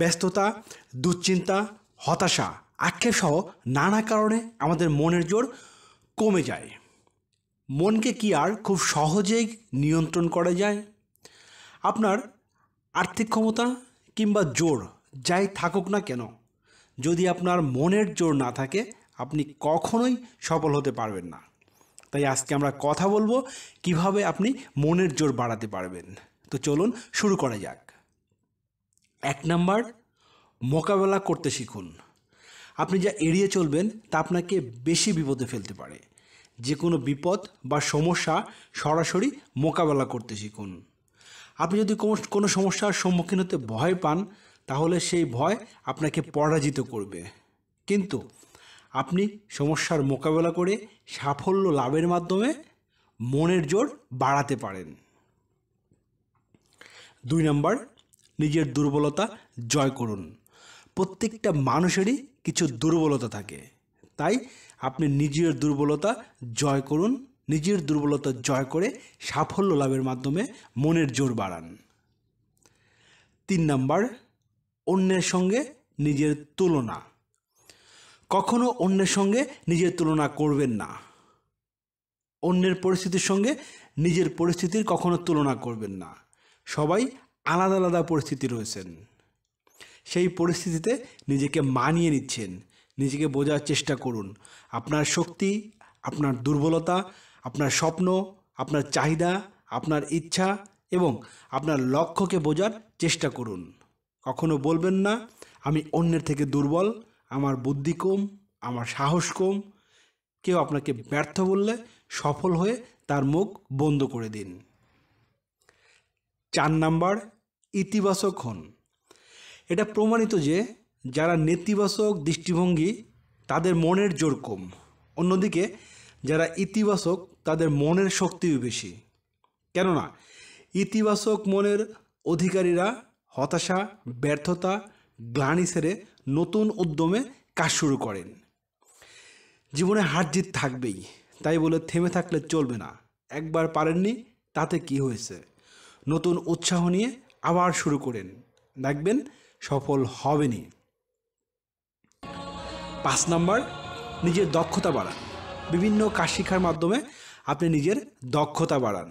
ব্যস্ততা দুশ্চিন্তা হতাশা আক্ষেপসহ নানা কারণে আমাদের মনের জোর কমে যায় মনকে কি আর খুব সহজেই নিয়ন্ত্রণ করা যায় আপনার আর্থিক ক্ষমতা কিংবা জোর যাই থাকুক না কেন যদি আপনার মনের জোর না থাকে আপনি কখনোই সফল হতে পারবেন না তাই আজকে আমরা কথা বলবো কিভাবে আপনি মনের জোর বাড়াতে পারবেন তো চলুন শুরু করা যাক এক নাম্বার মোকাবেলা করতে শিখুন আপনি যা এড়িয়ে চলবেন তা আপনাকে বেশি বিপদে ফেলতে পারে যে কোনো বিপদ বা সমস্যা সরাসরি মোকাবেলা করতে শিখুন আপনি যদি কোনো সমস্যার সম্মুখীন হতে ভয় পান তাহলে সেই ভয় আপনাকে পরাজিত করবে কিন্তু আপনি সমস্যার মোকাবেলা করে সাফল্য লাভের মাধ্যমে মনের জোর বাড়াতে পারেন দুই নম্বর নিজের দুর্বলতা জয় করুন প্রত্যেকটা মানুষেরই কিছু দুর্বলতা থাকে তাই আপনি নিজের দুর্বলতা জয় করুন নিজের দুর্বলতা জয় করে সাফল্য লাভের মাধ্যমে মনের জোর বাড়ান তিন নাম্বার অন্যের সঙ্গে নিজের তুলনা কখনো অন্যের সঙ্গে নিজের তুলনা করবেন না অন্যের পরিস্থিতির সঙ্গে নিজের পরিস্থিতির কখনো তুলনা করবেন না সবাই আলাদা আলাদা পরিস্থিতি রয়েছেন সেই পরিস্থিতিতে নিজেকে মানিয়ে নিচ্ছেন নিজেকে বোঝার চেষ্টা করুন আপনার শক্তি আপনার দুর্বলতা আপনার স্বপ্ন আপনার চাহিদা আপনার ইচ্ছা এবং আপনার লক্ষ্যকে বোঝার চেষ্টা করুন কখনো বলবেন না আমি অন্যের থেকে দুর্বল আমার বুদ্ধি কম আমার সাহস কম কেউ আপনাকে ব্যর্থ বললে সফল হয়ে তার মুখ বন্ধ করে দিন চার নাম্বার ইতিবাচক হন এটা প্রমাণিত যে যারা নেতিবাচক দৃষ্টিভঙ্গি তাদের মনের জোর কম অন্যদিকে যারা ইতিবাচক তাদের মনের শক্তিও বেশি কেননা ইতিবাচক মনের অধিকারীরা হতাশা ব্যর্থতা গ্লানি সেরে নতুন উদ্যমে কাজ শুরু করেন জীবনে হার জিত থাকবেই তাই বলে থেমে থাকলে চলবে না একবার পারেননি তাতে কি হয়েছে নতুন উৎসাহ নিয়ে আবার শুরু করেন দেখবেন সফল হবেনি পাঁচ নাম্বার নিজের দক্ষতা বাড়ান বিভিন্ন কাজ শিক্ষার মাধ্যমে আপনি নিজের দক্ষতা বাড়ান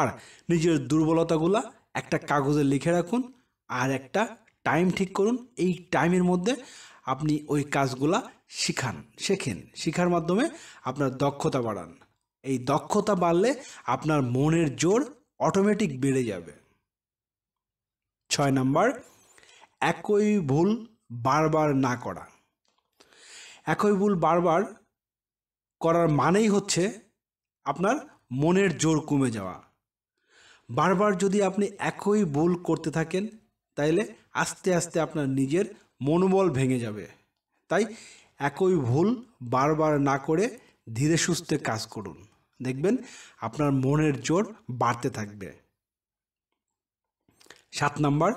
আর নিজের দুর্বলতাগুলো একটা কাগজে লিখে রাখুন আর একটা টাইম ঠিক করুন এই টাইমের মধ্যে আপনি ওই কাজগুলা শিখান শেখেন শিখার মাধ্যমে আপনার দক্ষতা বাড়ান এই দক্ষতা বাড়লে আপনার মনের জোর অটোমেটিক বেড়ে যাবে ছয় নম্বর একই ভুল বারবার না করা একই ভুল বারবার করার মানেই হচ্ছে আপনার মনের জোর কমে যাওয়া বারবার যদি আপনি একই ভুল করতে থাকেন তাইলে আস্তে আস্তে আপনার নিজের মনোবল ভেঙে যাবে তাই একই ভুল বারবার না করে ধীরে সুস্থে কাজ করুন দেখবেন আপনার মনের জোর বাড়তে থাকবে সাত নাম্বার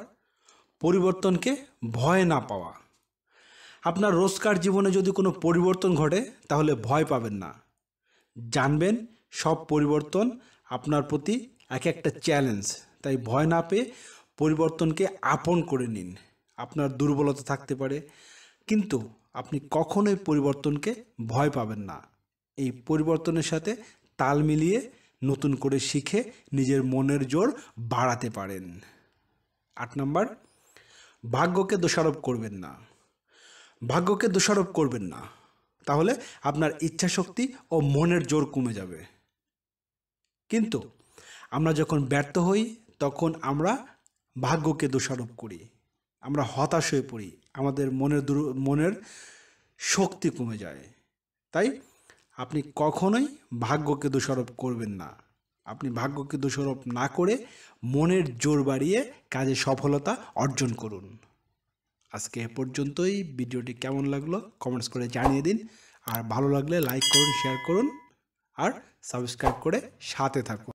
পরিবর্তনকে ভয় না পাওয়া আপনার রোজকার জীবনে যদি কোনো পরিবর্তন ঘটে তাহলে ভয় পাবেন না জানবেন সব পরিবর্তন আপনার প্রতি এক একটা চ্যালেঞ্জ তাই ভয় না পেয়ে পরিবর্তনকে আপন করে নিন আপনার দুর্বলতা থাকতে পারে কিন্তু আপনি কখনোই পরিবর্তনকে ভয় পাবেন না এই পরিবর্তনের সাথে তাল মিলিয়ে নতুন করে শিখে নিজের মনের জোর বাড়াতে পারেন আট নম্বর ভাগ্যকে দোষারোপ করবেন না ভাগ্যকে দোষারোপ করবেন না তাহলে আপনার ইচ্ছাশক্তি ও মনের জোর কমে যাবে কিন্তু আমরা যখন ব্যর্থ হই তখন আমরা ভাগ্যকে দোষারোপ করি আমরা হতাশ হয়ে পড়ি আমাদের মনের মনের শক্তি কমে যায় তাই আপনি কখনোই ভাগ্যকে দোষারোপ করবেন না আপনি ভাগ্যকে দোষারোপ না করে মনের জোর বাড়িয়ে কাজে সফলতা অর্জন করুন আজকে এ পর্যন্তই ভিডিওটি কেমন লাগলো কমেন্টস করে জানিয়ে দিন আর ভালো লাগলে লাইক করুন শেয়ার করুন আর সাবস্ক্রাইব করে সাথে থাকুন